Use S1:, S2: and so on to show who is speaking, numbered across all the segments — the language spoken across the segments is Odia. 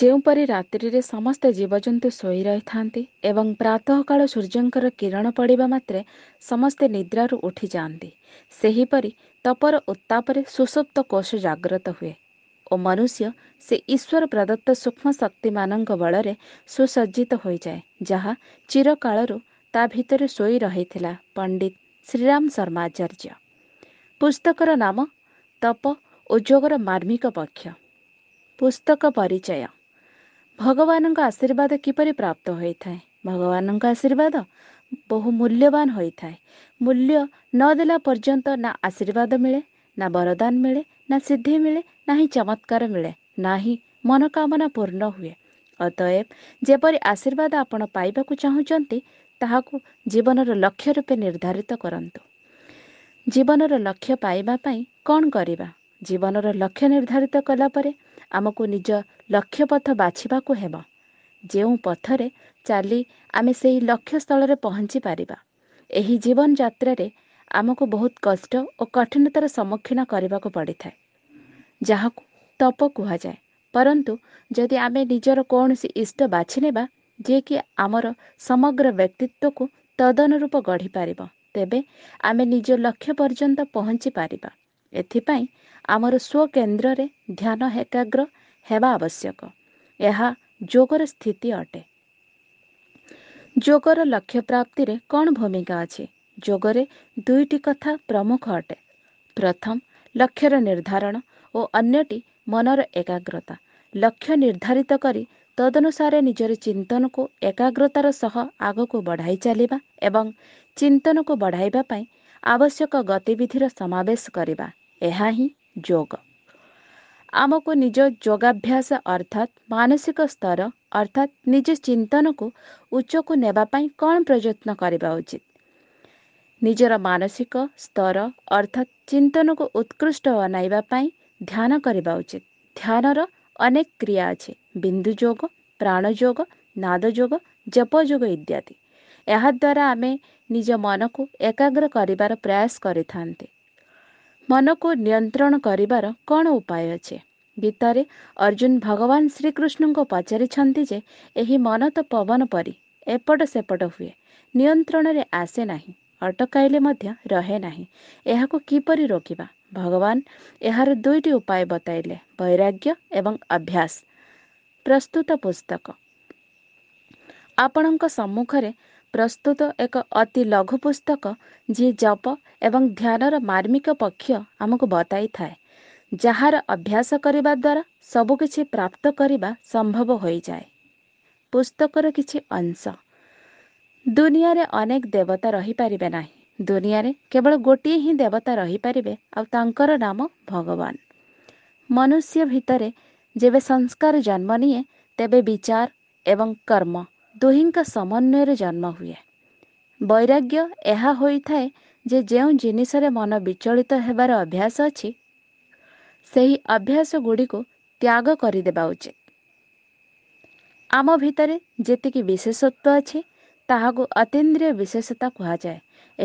S1: ଯେଉଁପରି ରାତ୍ରିରେ ସମସ୍ତ ଜୀବଜନ୍ତୁ ଶୋଇ ରହିଥାନ୍ତି ଏବଂ ପ୍ରାତଃକାଳ ସୂର୍ଯ୍ୟଙ୍କର କିରଣ ପଡ଼ିବା ମାତ୍ରେ ସମସ୍ତେ ନିଦ୍ରାରୁ ଉଠିଯାଆନ୍ତି ସେହିପରି ତପର ଉତ୍ତାପରେ ସୁସୁପ୍ତ କୋଷ ଜାଗ୍ରତ ହୁଏ ଓ ମନୁଷ୍ୟ ସେ ଈଶ୍ୱର ପ୍ରଦତ୍ତ ସୂକ୍ଷ୍ମ ଶକ୍ତିମାନଙ୍କ ବଳରେ ସୁସଜ୍ଜିତ ହୋଇଯାଏ ଯାହା ଚିରକାଳରୁ ତା ଭିତରେ ଶୋଇ ରହିଥିଲା ପଣ୍ଡିତ ଶ୍ରୀରାମ ଶର୍ମାଚାର୍ଯ୍ୟ ପୁସ୍ତକର ନାମ ତପ ଓ ଯୋଗର ମାର୍ମିକ ପକ୍ଷ ପୁସ୍ତକ ପରିଚୟ ଭଗବାନଙ୍କ ଆଶୀର୍ବାଦ କିପରି ପ୍ରାପ୍ତ ହୋଇଥାଏ ଭଗବାନଙ୍କ ଆଶୀର୍ବାଦ ବହୁ ମୂଲ୍ୟବାନ ହୋଇଥାଏ ମୂଲ୍ୟ ନ ଦେଲା ପର୍ଯ୍ୟନ୍ତ ନା ଆଶୀର୍ବାଦ ମିଳେ ନା ବରଦାନ ମିଳେ ନା ସିଦ୍ଧି ମିଳେ ନାହିଁ ଚମତ୍କାର ମିଳେ ନାହିଁ ମନୋକାମନା ପୂର୍ଣ୍ଣ ହୁଏ ଅତଏବ ଯେପରି ଆଶୀର୍ବାଦ ଆପଣ ପାଇବାକୁ ଚାହୁଁଛନ୍ତି ତାହାକୁ ଜୀବନର ଲକ୍ଷ୍ୟ ରୂପେ ନିର୍ଦ୍ଧାରିତ କରନ୍ତୁ ଜୀବନର ଲକ୍ଷ୍ୟ ପାଇବା ପାଇଁ କ'ଣ କରିବା ଜୀବନର ଲକ୍ଷ୍ୟ ନିର୍ଦ୍ଧାରିତ କଲାପରେ ଆମକୁ ନିଜ ଲକ୍ଷ୍ୟ ପଥ ବାଛିବାକୁ ହେବ ଯେଉଁ ପଥରେ ଚାଲି ଆମେ ସେହି ଲକ୍ଷ୍ୟ ଲକ୍ଷ୍ୟସ୍ଥଳରେ ପହଞ୍ଚିପାରିବା ଏହି ଜୀବନଯାତ୍ରାରେ ଆମକୁ ବହୁତ କଷ୍ଟ ଓ କଠିନତାର ସମ୍ମୁଖୀନ କରିବାକୁ ପଡ଼ିଥାଏ ଯାହାକୁ ତପ କୁହାଯାଏ ପରନ୍ତୁ ଯଦି ଆମେ ନିଜର କୌଣସି ଇଷ୍ଟ ବାଛିନେବା ଯିଏକି ଆମର ସମଗ୍ର ବ୍ୟକ୍ତିତ୍ୱକୁ ତଦନୁରୂପ ଗଢ଼ିପାରିବ ତେବେ ଆମେ ନିଜ ଲକ୍ଷ୍ୟ ପର୍ଯ୍ୟନ୍ତ ପହଞ୍ଚିପାରିବା ଏଥିପାଇଁ ଆମର ସ୍ୱକେନ୍ଦ୍ରରେ ଧ୍ୟାନ ଏକାଗ୍ର ହେବା ଆବଶ୍ୟକ ଏହା ଯୋଗର ସ୍ଥିତି ଅଟେ ଯୋଗର ଲକ୍ଷ୍ୟ ପ୍ରାପ୍ତିରେ କ'ଣ ଭୂମିକା ଅଛି ଯୋଗରେ ଦୁଇଟି କଥା ପ୍ରମୁଖ ଅଟେ ପ୍ରଥମ ଲକ୍ଷ୍ୟର ନିର୍ଦ୍ଧାରଣ ଓ ଅନ୍ୟଟି ମନର ଏକାଗ୍ରତା ଲକ୍ଷ୍ୟ ନିର୍ଦ୍ଧାରିତ କରି ତଦନୁସାରେ ନିଜର ଚିନ୍ତନକୁ ଏକାଗ୍ରତାର ସହ ଆଗକୁ ବଢ଼ାଇ ଚାଲିବା ଏବଂ ଚିନ୍ତନକୁ ବଢ଼ାଇବା ପାଇଁ ଆବଶ୍ୟକ ଗତିବିଧିର ସମାବେଶ କରିବା ଏହା ହିଁ ଯୋଗ ଆମକୁ ନିଜ ଯୋଗାଭ୍ୟାସ ଅର୍ଥାତ୍ ମାନସିକ ସ୍ତର ଅର୍ଥାତ୍ ନିଜ ଚିନ୍ତନକୁ ଉଚ୍ଚକୁ ନେବା ପାଇଁ କ'ଣ ପ୍ରଯତ୍ନ କରିବା ଉଚିତ ନିଜର ମାନସିକ ସ୍ତର ଅର୍ଥାତ୍ ଚିନ୍ତନକୁ ଉତ୍କୃଷ୍ଟ ବନାଇବା ପାଇଁ ଧ୍ୟାନ କରିବା ଉଚିତ ଧ୍ୟାନର ଅନେକ କ୍ରିୟା ଅଛି ବିନ୍ଦୁ ଯୋଗ ପ୍ରାଣ ଯୋଗ ନାଦ ଯୋଗ ଜପ ଯୋଗ ଇତ୍ୟାଦି ଏହାଦ୍ୱାରା ଆମେ ନିଜ ମନକୁ ଏକାଗ୍ର କରିବାର ପ୍ରୟାସ କରିଥାନ୍ତି ମନକୁ ନିୟନ୍ତ୍ରଣ କରିବାର କ'ଣ ଉପାୟ ଅଛି ଗୀତାରେ ଅର୍ଜୁନ ଭଗବାନ ଶ୍ରୀକୃଷ୍ଣଙ୍କୁ ପଚାରିଛନ୍ତି ଯେ ଏହି ମନ ତ ପବନ ପରି ଏପଟ ସେପଟ ହୁଏ ନିୟନ୍ତ୍ରଣରେ ଆସେ ନାହିଁ ଅଟକାଇଲେ ମଧ୍ୟ ରହେ ନାହିଁ ଏହାକୁ କିପରି ରୋକିବା ଭଗବାନ ଏହାର ଦୁଇଟି ଉପାୟ ବତାଇଲେ ବୈରାଗ୍ୟ ଏବଂ ଅଭ୍ୟାସ ପ୍ରସ୍ତୁତ ପୁସ୍ତକ ଆପଣଙ୍କ ସମ୍ମୁଖରେ ପ୍ରସ୍ତୁତ ଏକ ଅତି ଲଘୁ ପୁସ୍ତକ ଯିଏ ଜପ ଏବଂ ଧ୍ୟାନର ମାର୍ମିକ ପକ୍ଷ ଆମକୁ ବତାଇଥାଏ ଯାହାର ଅଭ୍ୟାସ କରିବା ଦ୍ୱାରା ସବୁକିଛି ପ୍ରାପ୍ତ କରିବା ସମ୍ଭବ ହୋଇଯାଏ ପୁସ୍ତକର କିଛି ଅଂଶ ଦୁନିଆରେ ଅନେକ ଦେବତା ରହିପାରିବେ ନାହିଁ ଦୁନିଆରେ କେବଳ ଗୋଟିଏ ହିଁ ଦେବତା ରହିପାରିବେ ଆଉ ତାଙ୍କର ନାମ ଭଗବାନ ମନୁଷ୍ୟ ଭିତରେ ଯେବେ ସଂସ୍କାର ଜନ୍ମ ନିଏ ତେବେ ବିଚାର ଏବଂ କର୍ମ ଦୁହିଁଙ୍କ ସମନ୍ୱୟରେ ଜନ୍ମ ହୁଏ ବୈରାଗ୍ୟ ଏହା ହୋଇଥାଏ ଯେ ଯେଉଁ ଜିନିଷରେ ମନ ବିଚଳିତ ହେବାର ଅଭ୍ୟାସ ଅଛି ସେହି ଅଭ୍ୟାସ ଗୁଡ଼ିକୁ ତ୍ୟାଗ କରିଦେବା ଉଚିତ ଆମ ଭିତରେ ଯେତିକି ବିଶେଷତ୍ୱ ଅଛି ତାହାକୁ ଅତୀନ୍ଦ୍ରିୟ ବିଶେଷତା କୁହାଯାଏ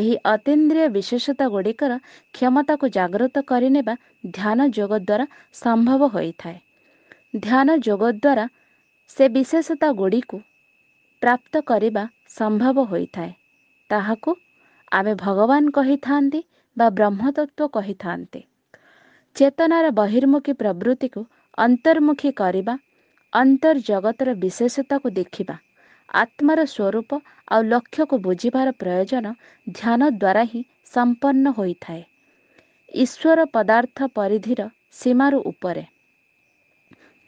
S1: ଏହି ଅତୀନ୍ଦ୍ରିୟ ବିଶେଷତା ଗୁଡ଼ିକର କ୍ଷମତାକୁ ଜାଗ୍ରତ କରିନେବା ଧ୍ୟାନ ଯୋଗ ଦ୍ୱାରା ସମ୍ଭବ ହୋଇଥାଏ ଧ୍ୟାନ ଯୋଗ ଦ୍ୱାରା ସେ ବିଶେଷତା ଗୁଡ଼ିକୁ ପ୍ରାପ୍ତ କରିବା ସମ୍ଭବ ହୋଇଥାଏ ତାହାକୁ ଆମେ ଭଗବାନ କହିଥାନ୍ତି ବା ବ୍ରହ୍ମତତ୍ଵ କହିଥାନ୍ତି ଚେତନାର ବହିର୍ମୁଖୀ ପ୍ରବୃତ୍ତିକୁ ଅନ୍ତର୍ମୁଖୀ କରିବା ଅନ୍ତର୍ଜଗତର ବିଶେଷତାକୁ ଦେଖିବା ଆତ୍ମାର ସ୍ୱରୂପ ଆଉ ଲକ୍ଷ୍ୟକୁ ବୁଝିବାର ପ୍ରୟୋଜନ ଧ୍ୟାନ ଦ୍ୱାରା ହିଁ ସମ୍ପନ୍ନ ହୋଇଥାଏ ଈଶ୍ୱର ପଦାର୍ଥ ପରିଧିର ସୀମାରୁ ଉପରେ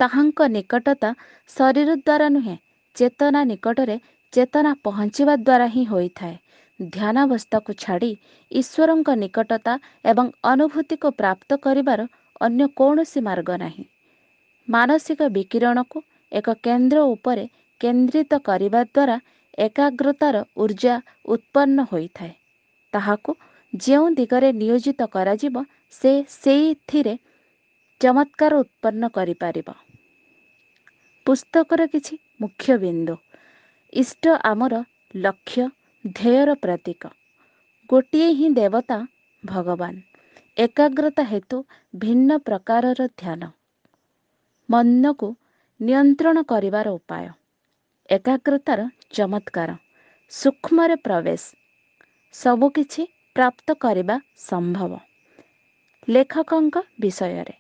S1: ତାହାଙ୍କ ନିକଟତା ଶରୀର ଦ୍ୱାରା ନୁହେଁ ଚେତନା ନିକଟରେ ଚେତନା ପହଞ୍ଚିବା ଦ୍ୱାରା ହିଁ ହୋଇଥାଏ ଧ୍ୟାନାବସ୍ଥାକୁ ଛାଡ଼ି ଈଶ୍ୱରଙ୍କ ନିକଟତା ଏବଂ ଅନୁଭୂତିକୁ ପ୍ରାପ୍ତ କରିବାର ଅନ୍ୟ କୌଣସି ମାର୍ଗ ନାହିଁ ମାନସିକ ବିକିରଣକୁ ଏକ କେନ୍ଦ୍ର ଉପରେ କେନ୍ଦ୍ରିତ କରିବା ଦ୍ୱାରା ଏକାଗ୍ରତାର ଉର୍ଜା ଉତ୍ପନ୍ନ ହୋଇଥାଏ ତାହାକୁ ଯେଉଁ ଦିଗରେ ନିୟୋଜିତ କରାଯିବ ସେ ସେଇଥିରେ ଚମତ୍କାର ଉତ୍ପନ୍ନ କରିପାରିବ ପୁସ୍ତକର କିଛି ମୁଖ୍ୟ ବିନ୍ଦୁ ଇଷ୍ଟ ଆମର ଲକ୍ଷ୍ୟ ଧ୍ୟେୟର ପ୍ରତୀକ ଗୋଟିଏ ହିଁ ଦେବତା ଭଗବାନ ଏକାଗ୍ରତା ହେତୁ ଭିନ୍ନ ପ୍ରକାରର ଧ୍ୟାନ ମନକୁ ନିୟନ୍ତ୍ରଣ କରିବାର ଉପାୟ ଏକାଗ୍ରତାର ଚମତ୍କାର ସୂକ୍ଷ୍ମରେ ପ୍ରବେଶ ସବୁକିଛି ପ୍ରାପ୍ତ କରିବା ସମ୍ଭବ ଲେଖକଙ୍କ ବିଷୟରେ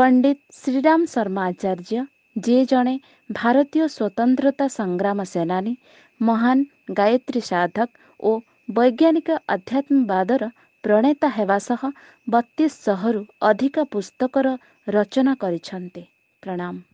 S1: ପଣ୍ଡିତ ଶ୍ରୀରାମ ଶର୍ମା ଆଚାର୍ଯ୍ୟ ଯିଏ ଜଣେ ଭାରତୀୟ ସ୍ୱତନ୍ତ୍ରତା ସଂଗ୍ରାମ ସେନାନୀ ମହାନ ଗାୟତ୍ରୀ ସାଧକ ଓ ବୈଜ୍ଞାନିକ ଆଧ୍ୟାତ୍ମବାଦର ପ୍ରଣେତା ହେବା ସହ ବତିଶ ଶହରୁ ଅଧିକ ପୁସ୍ତକର ରଚନା କରିଛନ୍ତି ପ୍ରଣାମ